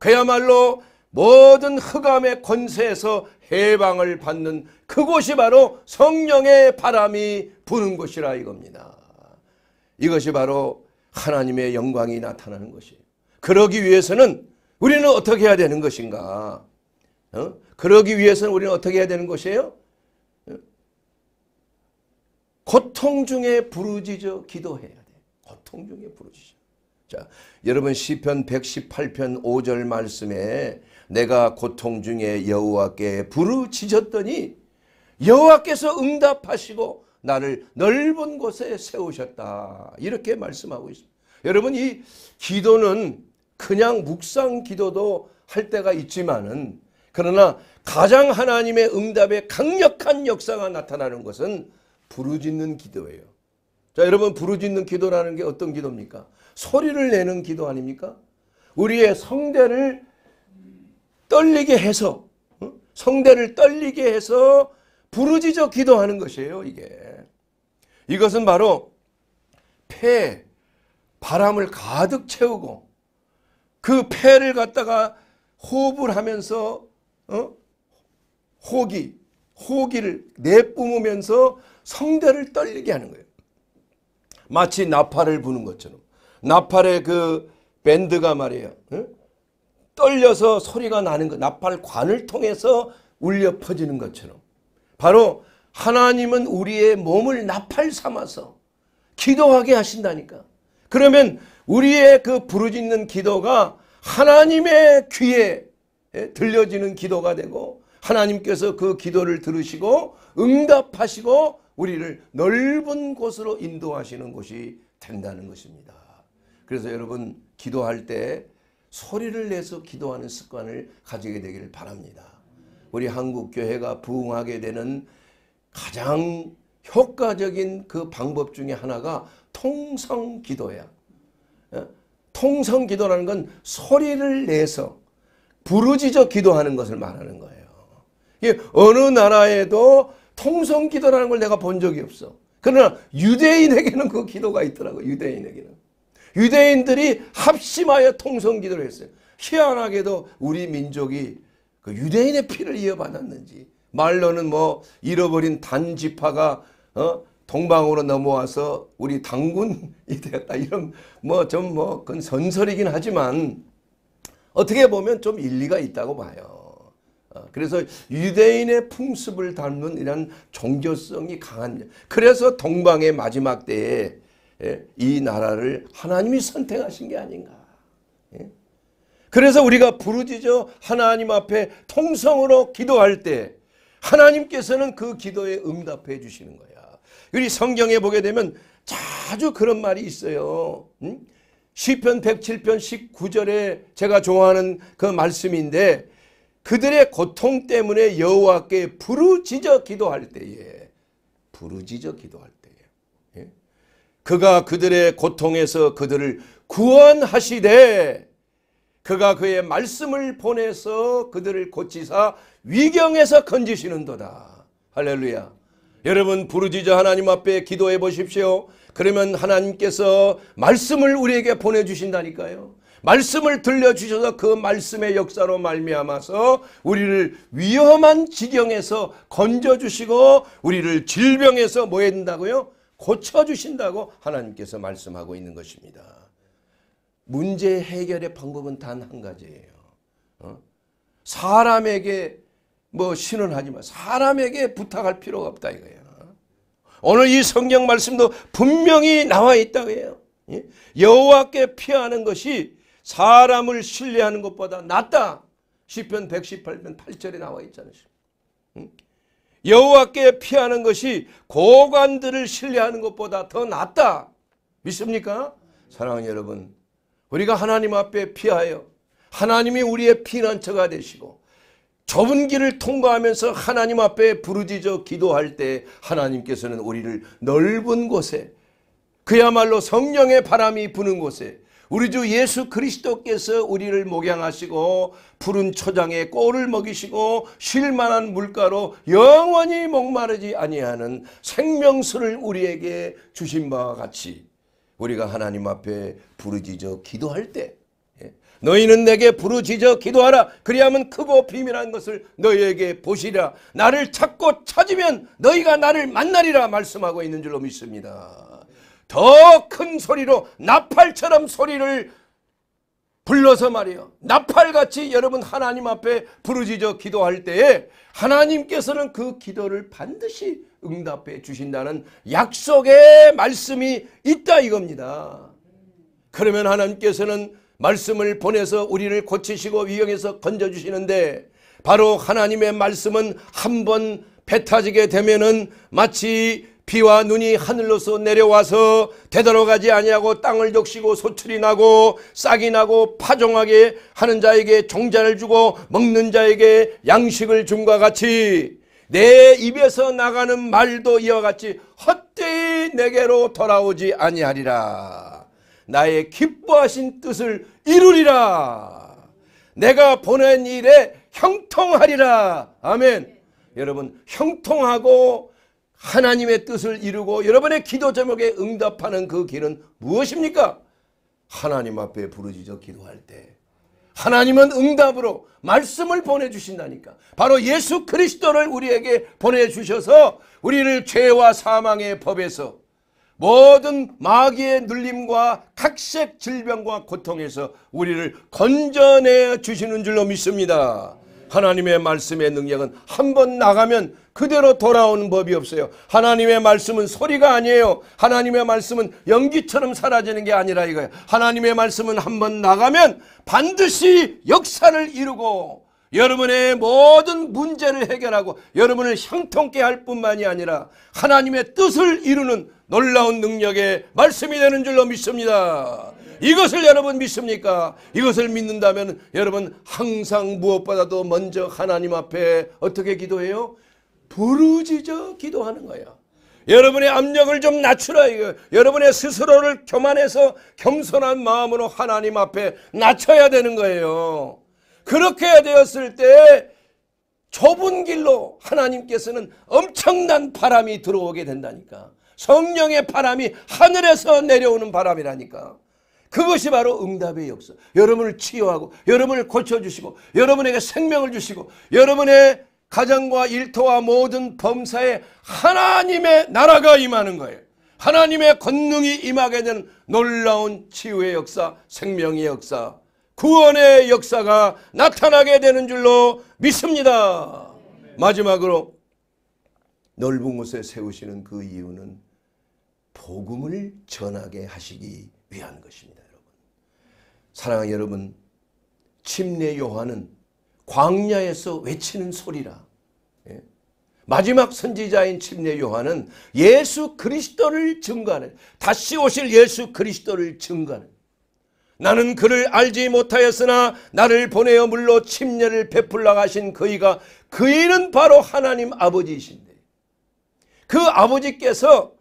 그야말로 모든 흑암의 권세에서 해방을 받는 그곳이 바로 성령의 바람이 부는 곳이라 이겁니다. 이것이 바로 하나님의 영광이 나타나는 것이에요. 그러기 위해서는 우리는 어떻게 해야 되는 것인가? 어? 그러기 위해서는 우리는 어떻게 해야 되는 것이에요? 어? 고통 중에 부르짖어 기도해야 돼. 고통 중에 부르짖어. 자, 여러분 시편 118편 5절 말씀에 내가 고통 중에 여호와께 부르짖었더니 여호와께서 응답하시고 나를 넓은 곳에 세우셨다. 이렇게 말씀하고 있습니다. 여러분 이 기도는 그냥 묵상 기도도 할 때가 있지만은 그러나 가장 하나님의 응답에 강력한 역사가 나타나는 것은 부르짖는 기도예요. 자, 여러분 부르짖는 기도라는 게 어떤 기도입니까? 소리를 내는 기도 아닙니까? 우리의 성대를 떨리게 해서 어? 성대를 떨리게 해서 부르짖어 기도하는 것이에요. 이게 이것은 바로 폐 바람을 가득 채우고 그 폐를 갖다가 호흡을 하면서 어? 호기 호기를 내뿜으면서 성대를 떨리게 하는 거예요. 마치 나팔을 부는 것처럼 나팔의 그 밴드가 말이에요. 응? 떨려서 소리가 나는 것, 나팔관을 통해서 울려 퍼지는 것처럼 바로 하나님은 우리의 몸을 나팔 삼아서 기도하게 하신다니까. 그러면 우리의 그 부르짖는 기도가 하나님의 귀에 들려지는 기도가 되고 하나님께서 그 기도를 들으시고 응답하시고 우리를 넓은 곳으로 인도하시는 곳이 된다는 것입니다. 그래서 여러분 기도할 때 소리를 내서 기도하는 습관을 가지게 되기를 바랍니다. 우리 한국 교회가 부흥하게 되는 가장 효과적인 그 방법 중에 하나가 통성 기도야. 예? 통성 기도라는 건 소리를 내서 부르짖어 기도하는 것을 말하는 거예요. 어느 나라에도 통성 기도라는 걸 내가 본 적이 없어. 그러나 유대인에게는 그 기도가 있더라고 유대인에게는. 유대인들이 합심하여 통성기도를 했어요. 희한하게도 우리 민족이 그 유대인의 피를 이어받았는지 말로는 뭐 잃어버린 단지파가 어? 동방으로 넘어와서 우리 당군이 되었다 이런 뭐 좀뭐 뭐 그건 선설이긴 하지만 어떻게 보면 좀 일리가 있다고 봐요. 어, 그래서 유대인의 풍습을 닮은 이런 종교성이 강합니다. 그래서 동방의 마지막 때에 예, 이 나라를 하나님이 선택하신 게 아닌가. 예? 그래서 우리가 부르짖어 하나님 앞에 통성으로 기도할 때 하나님께서는 그 기도에 응답해 주시는 거야. 우리 성경에 보게 되면 자주 그런 말이 있어요. 응? 음? 시편 107편 19절에 제가 좋아하는 그 말씀인데 그들의 고통 때문에 여호와께 부르짖어 기도할 때에 부르짖어 기도할 그가 그들의 고통에서 그들을 구원하시되 그가 그의 말씀을 보내서 그들을 고치사 위경에서 건지시는도다. 할렐루야. 여러분 부르짖어 하나님 앞에 기도해 보십시오. 그러면 하나님께서 말씀을 우리에게 보내주신다니까요. 말씀을 들려주셔서 그 말씀의 역사로 말미암아서 우리를 위험한 지경에서 건져주시고 우리를 질병에서 뭐 했다고요? 고쳐주신다고 하나님께서 말씀하고 있는 것입니다. 문제 해결의 방법은 단 한 가지예요. 어? 사람에게 뭐 신원하지만 사람에게 부탁할 필요가 없다 이거예요. 오늘 이 성경 말씀도 분명히 나와 있다고 해요. 예? 여호와께 피하는 것이 사람을 신뢰하는 것보다 낫다. 시편 118편 8절에 나와 있잖아요. 여호와께 피하는 것이 고관들을 신뢰하는 것보다 더 낫다. 믿습니까? 사랑하는 여러분 우리가 하나님 앞에 피하여 하나님이 우리의 피난처가 되시고 좁은 길을 통과하면서 하나님 앞에 부르짖어 기도할 때 하나님께서는 우리를 넓은 곳에 그야말로 성령의 바람이 부는 곳에 우리 주 예수 그리스도께서 우리를 목양하시고 푸른 초장에 꼴을 먹이시고 쉴만한 물가로 영원히 목마르지 아니하는 생명수를 우리에게 주신 바와 같이 우리가 하나님 앞에 부르짖어 기도할 때 예, 너희는 내게 부르짖어 기도하라 그리하면 크고 비밀한 것을 너희에게 보시라 나를 찾고 찾으면 너희가 나를 만나리라 말씀하고 있는 줄로 믿습니다. 더큰 소리로 나팔처럼 소리를 불러서 말이요. 나팔같이 여러분 하나님 앞에 부르짖어 기도할 때에 하나님께서는 그 기도를 반드시 응답해 주신다는 약속의 말씀이 있다 이겁니다. 그러면 하나님께서는 말씀을 보내서 우리를 고치시고 위험에서 건져주시는데 바로 하나님의 말씀은 한번 뱉어지게 되면은 마치 비와 눈이 하늘로서 내려와서 되돌아 가지 아니하고 땅을 적시고 소출이 나고 싹이 나고 파종하게 하는 자에게 종자를 주고 먹는 자에게 양식을 준과 같이 내 입에서 나가는 말도 이와 같이 헛되이 내게로 돌아오지 아니하리라 나의 기뻐하신 뜻을 이루리라 내가 보낸 일에 형통하리라 아멘 여러분 형통하고 하나님의 뜻을 이루고 여러분의 기도 제목에 응답하는 그 길은 무엇입니까? 하나님 앞에 부르짖어 기도할 때 하나님은 응답으로 말씀을 보내주신다니까. 바로 예수 그리스도를 우리에게 보내주셔서 우리를 죄와 사망의 법에서 모든 마귀의 눌림과 각색 질병과 고통에서 우리를 건져내 주시는 줄로 믿습니다. 하나님의 말씀의 능력은 한번 나가면 그대로 돌아오는 법이 없어요. 하나님의 말씀은 소리가 아니에요. 하나님의 말씀은 연기처럼 사라지는 게 아니라 이거예요. 하나님의 말씀은 한번 나가면 반드시 역사를 이루고 여러분의 모든 문제를 해결하고 여러분을 형통케 할 뿐만이 아니라 하나님의 뜻을 이루는 놀라운 능력의 말씀이 되는 줄로 믿습니다. 이것을 여러분 믿습니까? 이것을 믿는다면 여러분 항상 무엇보다도 먼저 하나님 앞에 어떻게 기도해요? 부르짖어 기도하는 거예요. 여러분의 압력을 좀 낮추라 이거. 여러분의 스스로를 교만해서 겸손한 마음으로 하나님 앞에 낮춰야 되는 거예요. 그렇게 되었을 때 좁은 길로 하나님께서는 엄청난 바람이 들어오게 된다니까. 성령의 바람이 하늘에서 내려오는 바람이라니까. 그것이 바로 응답의 역사. 여러분을 치유하고 여러분을 고쳐주시고 여러분에게 생명을 주시고 여러분의 가정과 일터와 모든 범사에 하나님의 나라가 임하는 거예요. 하나님의 권능이 임하게 되는 놀라운 치유의 역사, 생명의 역사, 구원의 역사가 나타나게 되는 줄로 믿습니다. 마지막으로 넓은 곳에 세우시는 그 이유는 복음을 전하게 하시기 위한 것입니다. 여러분. 사랑하는 여러분, 침례 요한은 광야에서 외치는 소리라. 예. 마지막 선지자인 침례 요한은 예수 그리스도를 증거하는 다시 오실 예수 그리스도를 증거하는 나는 그를 알지 못하였으나 나를 보내어 물로 침례를 베풀라 하신 그이가 그이는 바로 하나님 아버지이신데 그 아버지께서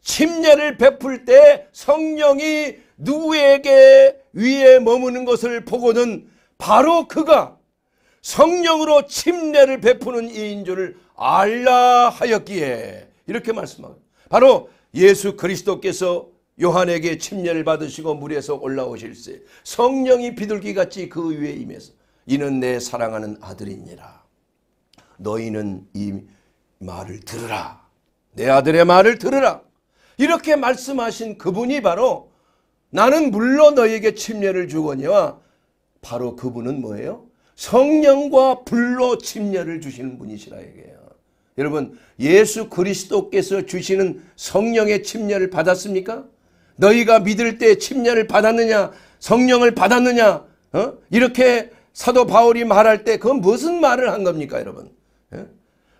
침례를 베풀 때 성령이 누구에게 위에 머무는 것을 보고는 바로 그가 성령으로 침례를 베푸는 이인 줄을 알라 하였기에 이렇게 말씀합니다. 바로 예수 그리스도께서 요한에게 침례를 받으시고 물에서 올라오실세 성령이 비둘기같이 그 위에 임해서 이는 내 사랑하는 아들이니라 너희는 이 말을 들으라 내 아들의 말을 들으라 이렇게 말씀하신 그분이 바로 나는 물론 너희에게 침례를 주거니와 바로 그분은 뭐예요? 성령과 불로 침례를 주시는 분이시라 얘기예요. 여러분 예수 그리스도께서 주시는 성령의 침례를 받았습니까? 너희가 믿을 때 침례를 받았느냐 성령을 받았느냐 어? 이렇게 사도 바울이 말할 때 그건 무슨 말을 한 겁니까 여러분? 예?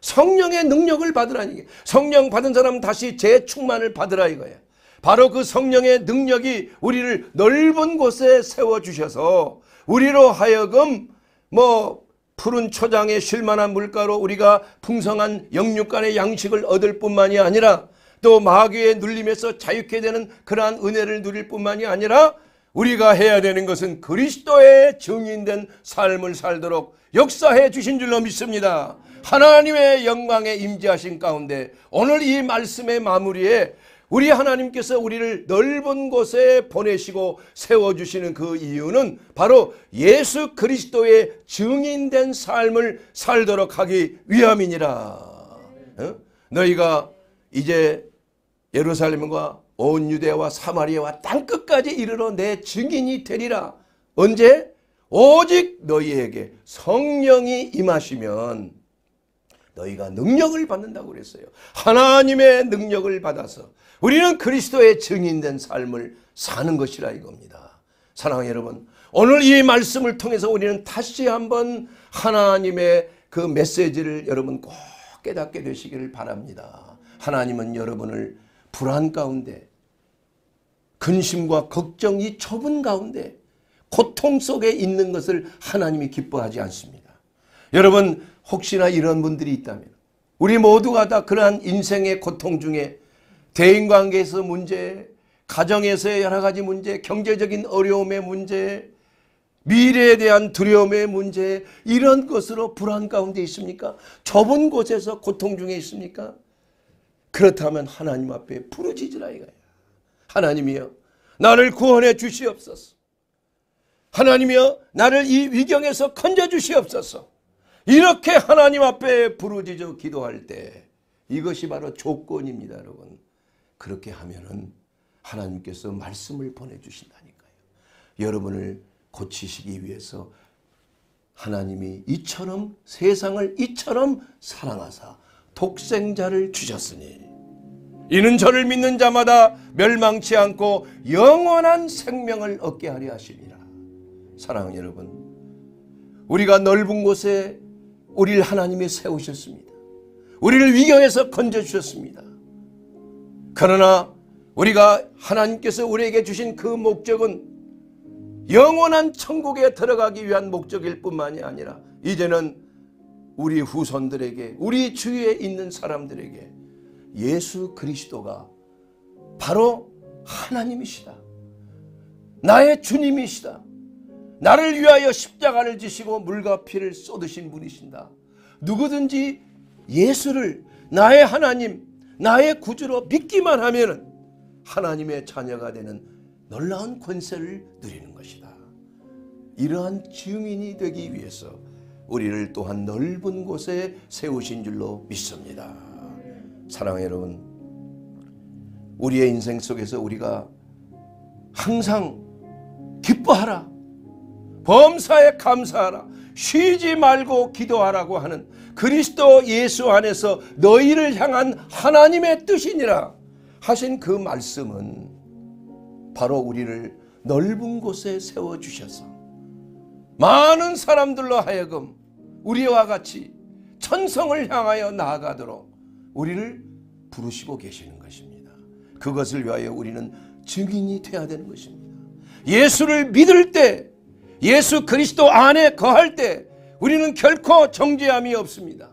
성령의 능력을 받으라니 성령 받은 사람 다시 재충만을 받으라 이거예요. 바로 그 성령의 능력이 우리를 넓은 곳에 세워주셔서 우리로 하여금 뭐 푸른 초장에 쉴만한 물가로 우리가 풍성한 영육간의 양식을 얻을 뿐만이 아니라 또 마귀의 눌림에서 자유케 되는 그러한 은혜를 누릴 뿐만이 아니라 우리가 해야 되는 것은 그리스도의 증인된 삶을 살도록 역사해 주신 줄로 믿습니다. 하나님의 영광에 임재하신 가운데 오늘 이 말씀의 마무리에 우리 하나님께서 우리를 넓은 곳에 보내시고 세워주시는 그 이유는 바로 예수 그리스도의 증인된 삶을 살도록 하기 위함이니라. 너희가 이제 예루살렘과 온 유대와 사마리아와 땅끝까지 이르러 내 증인이 되리라. 언제? 오직 너희에게 성령이 임하시면 너희가 능력을 받는다고 그랬어요. 하나님의 능력을 받아서 우리는 그리스도의 증인된 삶을 사는 것이라 이겁니다. 사랑하는 여러분, 오늘 이 말씀을 통해서 우리는 다시 한번 하나님의 그 메시지를 여러분 꼭 깨닫게 되시기를 바랍니다. 하나님은 여러분을 불안 가운데 근심과 걱정이 좁은 가운데 고통 속에 있는 것을 하나님이 기뻐하지 않습니다. 여러분 혹시나 이런 분들이 있다면 우리 모두가 다 그러한 인생의 고통 중에 대인관계에서 문제, 가정에서의 여러 가지 문제, 경제적인 어려움의 문제, 미래에 대한 두려움의 문제 이런 것으로 불안 가운데 있습니까? 좁은 곳에서 고통 중에 있습니까? 그렇다면 하나님 앞에 부르짖으라 이거야. 하나님이여 나를 구원해 주시옵소서. 하나님이여 나를 이 위경에서 건져 주시옵소서. 이렇게 하나님 앞에 부르짖어 기도할 때 이것이 바로 조건입니다 여러분. 그렇게 하면은 하나님께서 말씀을 보내주신다니까요. 여러분을 고치시기 위해서 하나님이 이처럼 세상을 이처럼 사랑하사 독생자를 주셨으니 이는 저를 믿는 자마다 멸망치 않고 영원한 생명을 얻게 하려 하십니다. 사랑하는 여러분, 우리가 넓은 곳에 우리를 하나님이 세우셨습니다. 우리를 위경에서 건져주셨습니다. 그러나 우리가 하나님께서 우리에게 주신 그 목적은 영원한 천국에 들어가기 위한 목적일 뿐만이 아니라 이제는 우리 후손들에게 우리 주위에 있는 사람들에게 예수 그리스도가 바로 하나님이시다. 나의 주님이시다. 나를 위하여 십자가를 지시고 물과 피를 쏟으신 분이신다. 누구든지 예수를 나의 하나님, 나의 구주로 믿기만 하면 하나님의 자녀가 되는 놀라운 권세를 누리는 것이다. 이러한 증인이 되기 위해서 우리를 또한 넓은 곳에 세우신 줄로 믿습니다. 사랑해 여러분, 우리의 인생 속에서 우리가 항상 기뻐하라, 범사에 감사하라, 쉬지 말고 기도하라고 하는 그리스도 예수 안에서 너희를 향한 하나님의 뜻이니라 하신 그 말씀은 바로 우리를 넓은 곳에 세워주셔서 많은 사람들로 하여금 우리와 같이 천성을 향하여 나아가도록 우리를 부르시고 계시는 것입니다. 그것을 위하여 우리는 증인이 되어야 되는 것입니다. 예수를 믿을 때 예수 그리스도 안에 거할 때 우리는 결코 정죄함이 없습니다.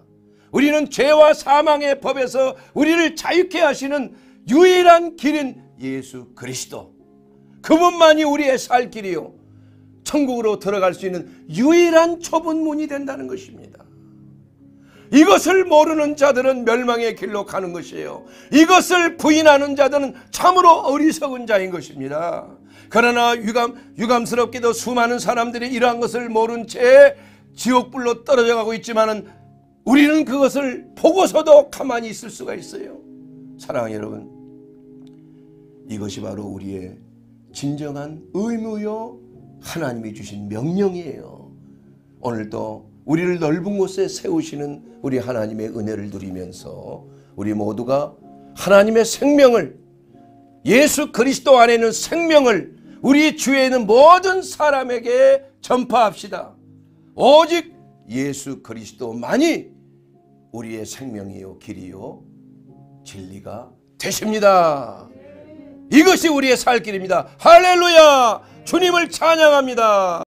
우리는 죄와 사망의 법에서 우리를 자유케 하시는 유일한 길인 예수 그리스도. 그분만이 우리의 살 길이요. 천국으로 들어갈 수 있는 유일한 초분문이 된다는 것입니다. 이것을 모르는 자들은 멸망의 길로 가는 것이에요. 이것을 부인하는 자들은 참으로 어리석은 자인 것입니다. 그러나 유감, 유감스럽게도 수많은 사람들이 이러한 것을 모른 채 지옥불로 떨어져 가고 있지만 우리는 그것을 보고서도 가만히 있을 수가 있어요. 사랑하는 여러분, 이것이 바로 우리의 진정한 의무요 하나님이 주신 명령이에요. 오늘도 우리를 넓은 곳에 세우시는 우리 하나님의 은혜를 누리면서 우리 모두가 하나님의 생명을 예수 그리스도 안에 있는 생명을 우리 주위에 있는 모든 사람에게 전파합시다. 오직 예수 그리스도만이 우리의 생명이요 길이요 진리가 되십니다. 이것이 우리의 살 길입니다. 할렐루야! 주님을 찬양합니다.